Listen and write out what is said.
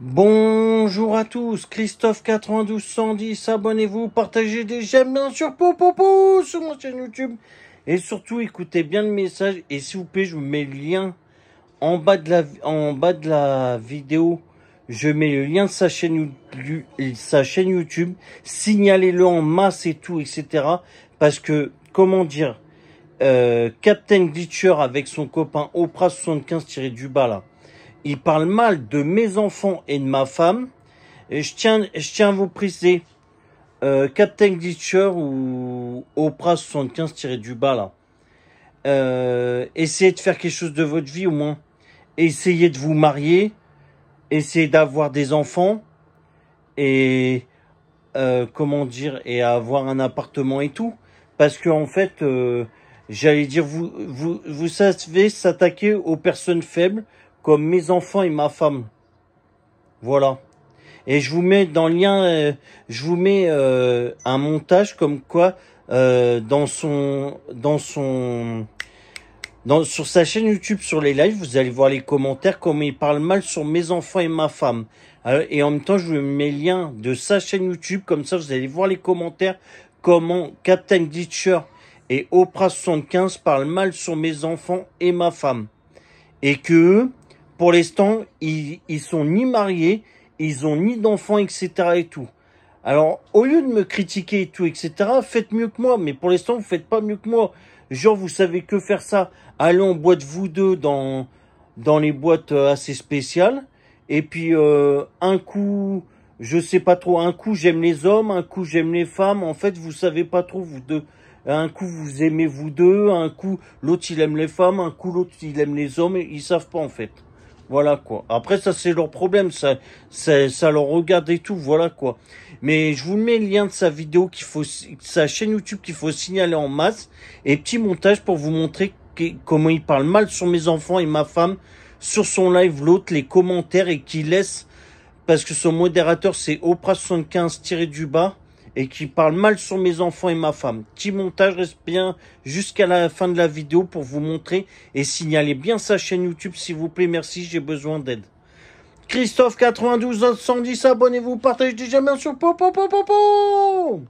Bonjour à tous, Christophe 9210, abonnez-vous, partagez des j'aime bien sûr pou, sur mon chaîne YouTube et surtout écoutez bien le message et s'il vous plaît je vous mets le lien en bas de la en bas de la vidéo, je mets le lien de sa chaîne, sa chaîne YouTube, signalez-le en masse et tout etc parce que comment dire euh, Captain Glitcher avec son copain Oprah 75 tiré du bas là il parle mal de mes enfants et de ma femme. Et je tiens, je tiens à vous préciser, euh, Captain Glitcher ou Oprah 75 tiré du bas là. Euh, essayez de faire quelque chose de votre vie au moins. Essayez de vous marier, essayez d'avoir des enfants et euh, comment dire et avoir un appartement et tout. Parce que en fait, j'allais dire vous vous vous savez s'attaquer aux personnes faibles comme mes enfants et ma femme. Voilà. Et je vous mets dans le lien, euh, je vous mets euh, un montage comme quoi euh, dans son, dans son, dans, sur sa chaîne YouTube, sur les lives, vous allez voir les commentaires comme il parle mal sur mes enfants et ma femme. et en même temps, je vous mets le lien de sa chaîne YouTube, comme ça vous allez voir les commentaires comment Captain Ditcher et Oprah 75 parlent mal sur mes enfants et ma femme. Et que pour l'instant, ils, ils sont ni mariés, ils ont ni d'enfants, etc. et tout. Alors, au lieu de me critiquer et tout, etc., faites mieux que moi. Mais pour l'instant, vous faites pas mieux que moi. Genre, vous savez que faire ça. Allez en boîte, vous deux, dans, dans les boîtes euh, assez spéciales. Et puis, euh, un coup, je sais pas trop, un coup, j'aime les hommes, un coup, j'aime les femmes. En fait, vous savez pas trop, vous deux. Un coup, vous aimez vous deux. Un coup, l'autre, il aime les femmes. Un coup, l'autre, il aime les hommes. Ils savent pas, en fait. Voilà quoi. Après ça c'est leur problème, ça, ça, ça, leur regarde et tout, voilà quoi. Mais je vous mets le lien de sa vidéo qu'il faut, sa chaîne YouTube qu'il faut signaler en masse et petit montage pour vous montrer comment il parle mal sur mes enfants et ma femme sur son live l'autre, les commentaires et qu'il laisse parce que son modérateur c'est Oprah75 du bas et qui parle mal sur mes enfants et ma femme. Petit montage, reste bien jusqu'à la fin de la vidéo pour vous montrer et signaler bien sa chaîne YouTube s'il vous plaît. Merci, j'ai besoin d'aide. Christophe 92 110, abonnez-vous, partagez déjà bien sûr. pop pop pop pop pop.